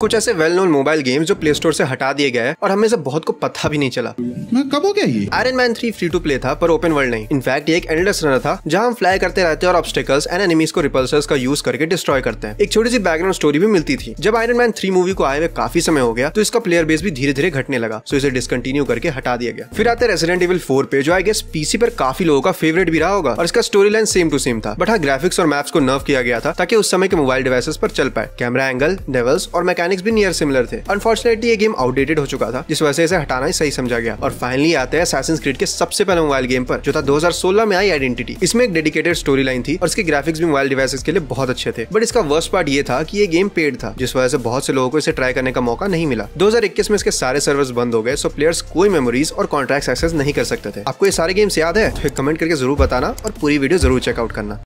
कुछ ऐसे well known mobile games जो प्ले स्टोर से हटा दिए गए और हमें से बहुत को पता भी नहीं चला कब हो गया ये Iron Man three free to play था पर ओपन वर्ल्ड नहीं इनफैक्ट एक एंडलेस रनर था जहां हम फ्लाई करते रहते हैं और ऑब्स्टिकल्स एंड एनिमीज को रिपल्सर्स का यूज करके डिस्ट्रॉय करते हैं एक छोटी सी बैकग्राउंड स्टोरी भी मिलती थी जब आयरन मैन थ्री मूवी को आए हुए काफी समय हो गया तो इसका प्लेयर बेस भी धीरे धीरे घटने लगा तो इसे डिसकंटिन्यू करके हटा दिया गया फिर आते रेसिडेंट इवल फोर पे जो आई गेस पीसी पर काफी लोगों का फेवरेट भी रहा होगा और इसका story line same to same था बट हाँ ग्राफिक्स और मैप्स को नर्व किया गया था ताकि उस समय के मोबाइल डिवाइसेस पर चल पाए कैमरा एंगल डेवल्स और मैकेनिक मैकेनिक्स भी नियर सिमिलर थे अनफॉर्चुनेटली ये गेम आउटडेटेड हो चुका था जिस वजह से इसे हटाना ही सही समझा गया और फाइनली आते हैं असैसिन क्रीड के सबसे पहले मोबाइल गेम पर जो था 2016 में आई आइडेंटिटी इसमें एक डेडिकेटेड स्टोरी लाइन थी और इसके ग्राफिक्स भी मोबाइल डिवाइसेस के लिए बहुत अच्छे थे बट इसका वर्स्ट पार्ट ये था कि ये गेम पेड था जिस वजह से बहुत से लोगों को इसे ट्राई करने का मौका नहीं मिला दो में इसके सारे सर्वर्स बंद हो गए सो प्लेयर्स कोई मेमोरीज और कॉन्ट्रैक्ट एक्सेस नहीं कर सकते थे आपको ये सारे गेम्स याद है तो कमेंट करके जरूर बताना और पूरी वीडियो जरूर चेकआउट करना